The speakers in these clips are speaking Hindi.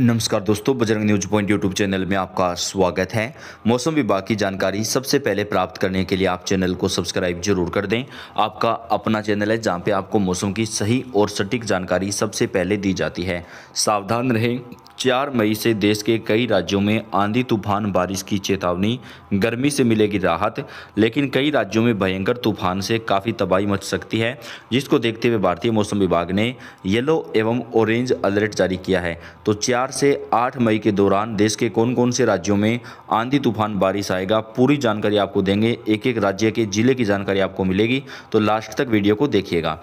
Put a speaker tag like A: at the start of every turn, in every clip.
A: नमस्कार दोस्तों Bajrang news point YouTube channel में आपका स्वागत है मौसम विभाग की जानकारी सबसे पहले प्राप्त करने के लिए आप चैनल को सब्सक्राइब जरूर कर दें आपका अपना चैनल है जहां पे आपको मौसम की सही और सटीक जानकारी सबसे पहले दी जाती है सावधान रहें चार मई से देश के कई राज्यों में आंधी तूफान बारिश की चेतावनी गर्मी से मिलेगी राहत लेकिन कई राज्यों में भयंकर तूफान से काफ़ी तबाही मच सकती है जिसको देखते हुए भारतीय मौसम विभाग ने येलो एवं ऑरेंज अलर्ट जारी किया है तो चार से आठ मई के दौरान देश के कौन कौन से राज्यों में आंधी तूफान बारिश आएगा पूरी जानकारी आपको देंगे एक एक राज्य के जिले की जानकारी आपको मिलेगी तो लास्ट तक वीडियो को देखिएगा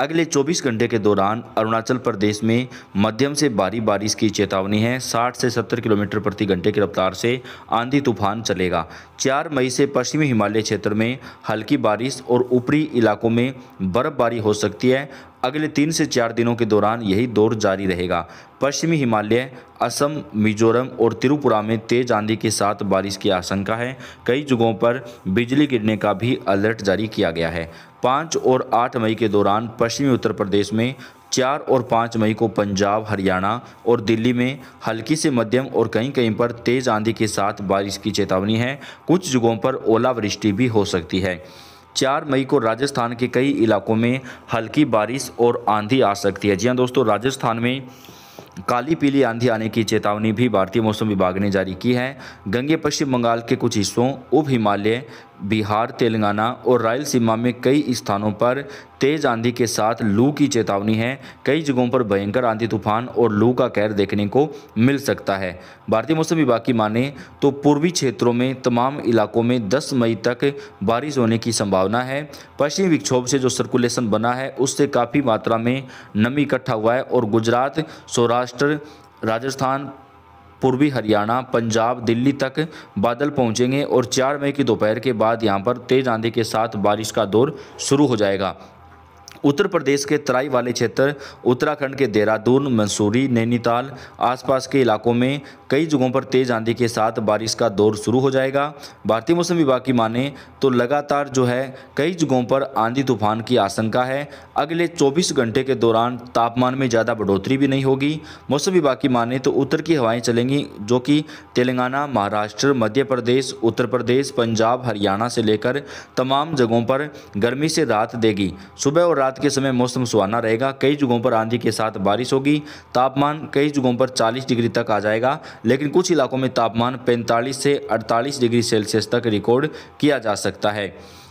A: अगले 24 घंटे के दौरान अरुणाचल प्रदेश में मध्यम से भारी बारिश की चेतावनी है 60 से 70 किलोमीटर प्रति घंटे की रफ्तार से आंधी तूफान चलेगा 4 मई से पश्चिमी हिमालय क्षेत्र में हल्की बारिश और ऊपरी इलाकों में बर्फबारी हो सकती है अगले तीन से चार दिनों के दौरान यही दौर जारी रहेगा पश्चिमी हिमालय असम मिजोरम और त्रिपुरा में तेज आंधी के साथ बारिश की आशंका है कई जगहों पर बिजली गिरने का भी अलर्ट जारी किया गया है पाँच और आठ मई के दौरान पश्चिमी उत्तर प्रदेश में चार और पाँच मई को पंजाब हरियाणा और दिल्ली में हल्की से मध्यम और कहीं कहीं पर तेज़ आंधी के साथ बारिश की चेतावनी है कुछ जगहों पर ओलावृष्टि भी हो सकती है चार मई को राजस्थान के कई इलाकों में हल्की बारिश और आंधी आ सकती है जी हाँ दोस्तों राजस्थान में काली पीली आंधी आने की चेतावनी भी भारतीय मौसम विभाग ने जारी की है गंगे पश्चिम बंगाल के कुछ हिस्सों उप हिमालय बिहार तेलंगाना और रायलसीमा में कई स्थानों पर तेज आंधी के साथ लू की चेतावनी है कई जगहों पर भयंकर आंधी तूफान और लू का कहर देखने को मिल सकता है भारतीय मौसम विभाग की माने तो पूर्वी क्षेत्रों में तमाम इलाकों में 10 मई तक बारिश होने की संभावना है पश्चिमी विक्षोभ से जो सर्कुलेशन बना है उससे काफ़ी मात्रा में नमी इकट्ठा हुआ है और गुजरात सौराष्ट्र राजस्थान पूर्वी हरियाणा पंजाब दिल्ली तक बादल पहुंचेंगे और चार मई की दोपहर के बाद यहाँ पर तेज़ आंधी के साथ बारिश का दौर शुरू हो जाएगा उत्तर प्रदेश के तराई वाले क्षेत्र उत्तराखंड के देहरादून मंसूरी नैनीताल आसपास के इलाकों में कई जगहों पर तेज़ आंधी के साथ बारिश का दौर शुरू हो जाएगा भारतीय मौसम विभाग की माने तो लगातार जो है कई जगहों पर आंधी तूफान की आशंका है अगले 24 घंटे के दौरान तापमान में ज़्यादा बढ़ोतरी भी नहीं होगी मौसम विभाग की माने तो उत्तर की हवाएँ चलेंगी जो कि तेलंगाना महाराष्ट्र मध्य प्रदेश उत्तर प्रदेश पंजाब हरियाणा से लेकर तमाम जगहों पर गर्मी से राहत देगी सुबह और रात के समय मौसम सुहाना रहेगा कई जगहों पर आंधी के साथ बारिश होगी तापमान कई जगहों पर 40 डिग्री तक आ जाएगा लेकिन कुछ इलाकों में तापमान 45 से 48 डिग्री सेल्सियस तक रिकॉर्ड किया जा सकता है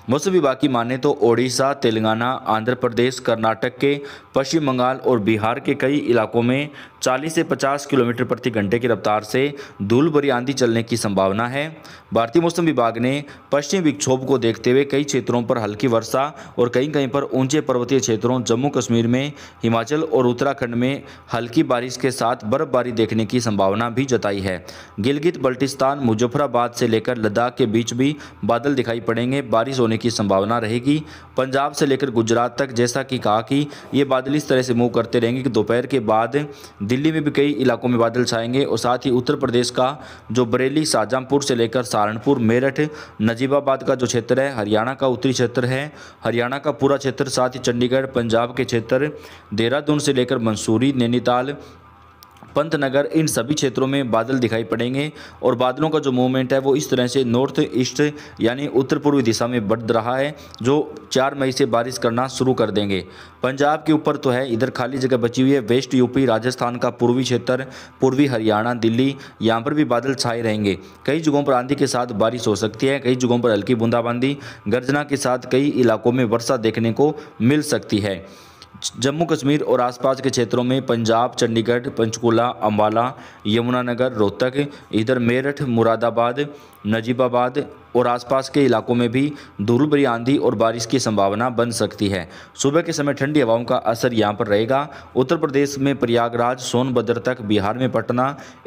A: मौसम विभाग की माने तो ओडिशा तेलंगाना आंध्र प्रदेश कर्नाटक के पश्चिम बंगाल और बिहार के कई इलाकों में 40 से 50 किलोमीटर प्रति घंटे की रफ्तार से धूल भरी आंधी चलने की संभावना है भारतीय मौसम विभाग ने पश्चिमी विक्षोभ को देखते हुए कई क्षेत्रों पर हल्की वर्षा और कहीं कहीं पर ऊंचे पर्वतीय क्षेत्रों जम्मू कश्मीर में हिमाचल और उत्तराखंड में हल्की बारिश के साथ बर्फबारी देखने की संभावना भी जताई है गिलगित बल्टिस्तान मुजफ्फराबाद से लेकर लद्दाख के बीच भी बादल दिखाई पड़ेंगे बारिश होने होने की संभावना रहेगी पंजाब से लेकर गुजरात तक जैसा कि कहा कि ये बादल इस तरह से मूव करते रहेंगे कि दोपहर के बाद दिल्ली में भी कई इलाकों में बादल छाएंगे और साथ ही उत्तर प्रदेश का जो बरेली शाहजहाँपुर से लेकर सहारनपुर मेरठ नजीबाबाद का जो क्षेत्र है हरियाणा का उत्तरी क्षेत्र है हरियाणा का पूरा क्षेत्र साथ ही चंडीगढ़ पंजाब के क्षेत्र देहरादून से लेकर मंसूरी नैनीताल पंतनगर इन सभी क्षेत्रों में बादल दिखाई पड़ेंगे और बादलों का जो मूवमेंट है वो इस तरह से नॉर्थ ईस्ट यानी उत्तर पूर्वी दिशा में बढ़ रहा है जो चार मई से बारिश करना शुरू कर देंगे पंजाब के ऊपर तो है इधर खाली जगह बची हुई है वेस्ट यूपी राजस्थान का पूर्वी क्षेत्र पूर्वी हरियाणा दिल्ली यहाँ पर भी बादल छाए रहेंगे कई जगहों पर आंधी के साथ बारिश हो सकती है कई जगहों पर हल्की बूंदाबांदी गर्जना के साथ कई इलाकों में वर्षा देखने को मिल सकती है जम्मू कश्मीर और आसपास के क्षेत्रों में पंजाब चंडीगढ़ पंचकुला अम्बाला यमुनानगर रोहतक इधर मेरठ मुरादाबाद नजीबाबाद और आसपास के इलाकों में भी धूल भरी आंधी और बारिश की संभावना बन सकती है सुबह के समय ठंडी हवाओं का असर यहां पर रहेगा उत्तर प्रदेश में प्रयागराज सोनभद्र तक बिहार में पटना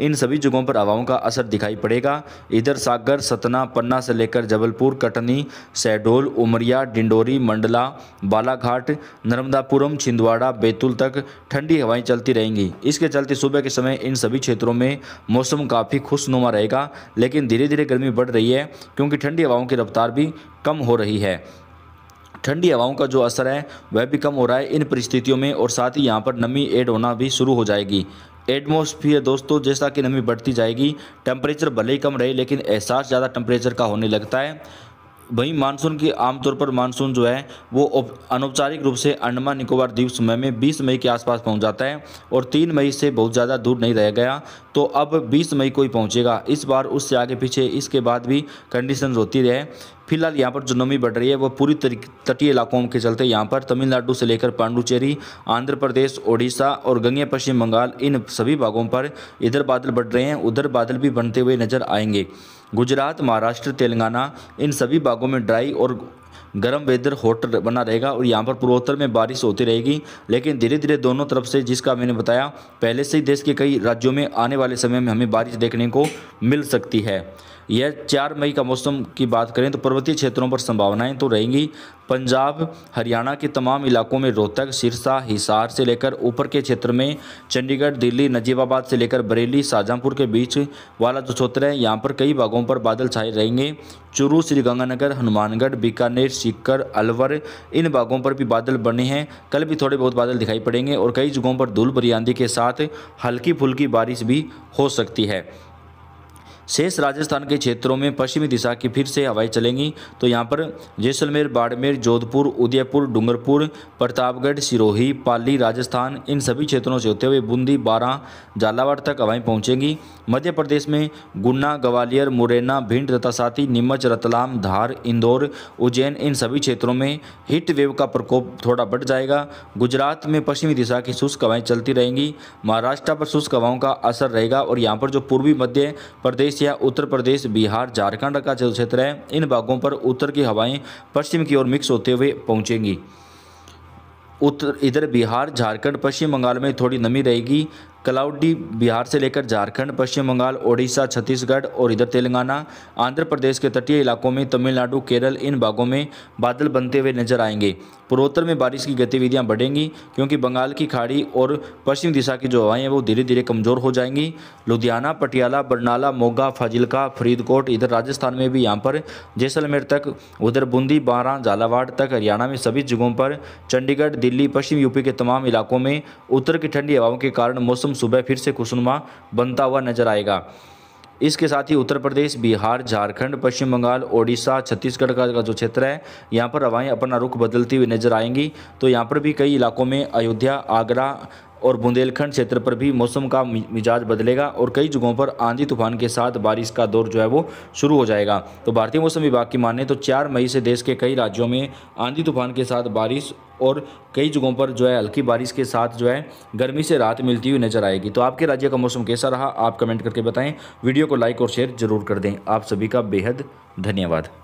A: इन सभी जगहों पर हवाओं का असर दिखाई पड़ेगा इधर सागर सतना पन्ना से लेकर जबलपुर कटनी शहडोल उमरिया डिंडोरी मंडला बालाघाट नर्मदापुरम छिंदवाड़ा बैतूल तक ठंडी हवाएं चलती रहेंगी इसके चलते सुबह के समय इन सभी क्षेत्रों में मौसम काफ़ी खुशनुमा रहेगा लेकिन धीरे धीरे गर्मी बढ़ रही है क्योंकि ठंडी हवाओं की रफ्तार भी कम हो रही है ठंडी हवाओं का जो असर है वह भी कम हो रहा है इन परिस्थितियों में और साथ ही यहाँ पर नमी एड होना भी शुरू हो जाएगी एटमोसफियर दोस्तों जैसा कि नमी बढ़ती जाएगी टेम्परेचर भले ही कम रहे लेकिन एहसास ज़्यादा टेम्परेचर का होने लगता है वहीं मानसून की आमतौर पर मानसून जो है वो अनौपचारिक रूप से अंडमान निकोबार द्वीप समय में 20 मई के आसपास पहुंच जाता है और 3 मई से बहुत ज़्यादा दूर नहीं रह गया तो अब 20 मई को ही पहुंचेगा इस बार उससे आगे पीछे इसके बाद भी कंडीशन होती रहे फिलहाल यहाँ पर जो नमी बढ़ रही है वो पूरी तटीय इलाकों के चलते यहाँ पर तमिलनाडु से लेकर पांडुचेरी आंध्र प्रदेश ओडिशा और गंगे पश्चिम बंगाल इन सभी भागों पर इधर बादल बढ़ रहे हैं उधर बादल भी बनते हुए नजर आएंगे गुजरात महाराष्ट्र तेलंगाना इन सभी भागों में ड्राई और गर्म वेदर हॉट बना रहेगा और यहाँ पर पूर्वोत्तर में बारिश होती रहेगी लेकिन धीरे धीरे दोनों तरफ से जिसका मैंने बताया पहले से ही देश के कई राज्यों में आने वाले समय में हमें बारिश देखने को मिल सकती है यह चार मई का मौसम की बात करें तो पर्वतीय क्षेत्रों पर संभावनाएं तो रहेंगी पंजाब हरियाणा के तमाम इलाकों में रोहतक सिरसा हिसार से लेकर ऊपर के क्षेत्र में चंडीगढ़ दिल्ली नजीबाबाद से लेकर बरेली शाहजहाँपुर के बीच वाला जो क्षेत्र है यहाँ पर कई भागों पर बादल छाए रहेंगे चुरू श्रीगंगानगर हनुमानगढ़ बीकानेर सीकर अलवर इन भागों पर भी बादल बने हैं कल भी थोड़े बहुत बादल दिखाई पड़ेंगे और कई जगहों पर धूल बरियांदी के साथ हल्की फुल्की बारिश भी हो सकती है शेष राजस्थान के क्षेत्रों में पश्चिमी दिशा की फिर से हवाएं चलेंगी तो यहाँ पर जैसलमेर बाड़मेर जोधपुर उदयपुर डूंगरपुर प्रतापगढ़ सिरोही पाली राजस्थान इन सभी क्षेत्रों से होते हुए बूंदी बारह झालावाड़ तक हवाएं पहुँचेंगी मध्य प्रदेश में गुन्ना ग्वालियर मुरैना भिंड तथा साथ ही नीमच रतलाम धार इंदौर उज्जैन इन सभी क्षेत्रों में हीट वेव का प्रकोप थोड़ा बढ़ जाएगा गुजरात में पश्चिमी दिशा की शुष्क हवाएं चलती रहेंगी महाराष्ट्र पर शुष्क हवाओं का असर रहेगा और यहाँ पर जो पूर्वी मध्य प्रदेश या उत्तर प्रदेश बिहार झारखंड का जो क्षेत्र है इन भागों पर उत्तर की हवाएँ पश्चिम की ओर मिक्स होते हुए पहुँचेंगी उत्तर इधर बिहार झारखंड पश्चिम बंगाल में थोड़ी नमी रहेगी क्लाउडी बिहार से लेकर झारखंड पश्चिम बंगाल ओडिशा छत्तीसगढ़ और इधर तेलंगाना आंध्र प्रदेश के तटीय इलाकों में तमिलनाडु केरल इन भागों में बादल बनते हुए नजर आएंगे पूर्वोत्तर में बारिश की गतिविधियाँ बढ़ेंगी क्योंकि बंगाल की खाड़ी और पश्चिम दिशा की जो हवाएँ हैं वो धीरे धीरे कमज़ोर हो जाएंगी लुधियाना पटियाला बरनाला मोगा फाजिलका फरीदकोट इधर राजस्थान में भी यहाँ पर जैसलमेर तक उधर बूंदी बारा झालावाड़ तक हरियाणा में सभी जगहों पर चंडीगढ़ दिल्ली पश्चिम यूपी के तमाम इलाकों में उत्तर की ठंडी हवाओं के कारण मौसम सुबह फिर से खुशनुमा बनता हुआ नजर आएगा इसके साथ ही उत्तर प्रदेश बिहार झारखंड पश्चिम बंगाल ओडिशा छत्तीसगढ़ का जो क्षेत्र है यहाँ पर हवाएं अपना रुख बदलती हुई नजर आएंगी तो यहाँ पर भी कई इलाकों में अयोध्या आगरा और बुंदेलखंड क्षेत्र पर भी मौसम का मिजाज बदलेगा और कई जगहों पर आंधी तूफान के साथ बारिश का दौर जो है वो शुरू हो जाएगा तो भारतीय मौसम विभाग की माने तो चार मई से देश के कई राज्यों में आंधी तूफान के साथ बारिश और कई जगहों पर जो है हल्की बारिश के साथ जो है गर्मी से राहत मिलती हुई नजर आएगी तो आपके राज्य का मौसम कैसा रहा आप कमेंट करके बताएँ वीडियो को लाइक और शेयर जरूर कर दें आप सभी का बेहद धन्यवाद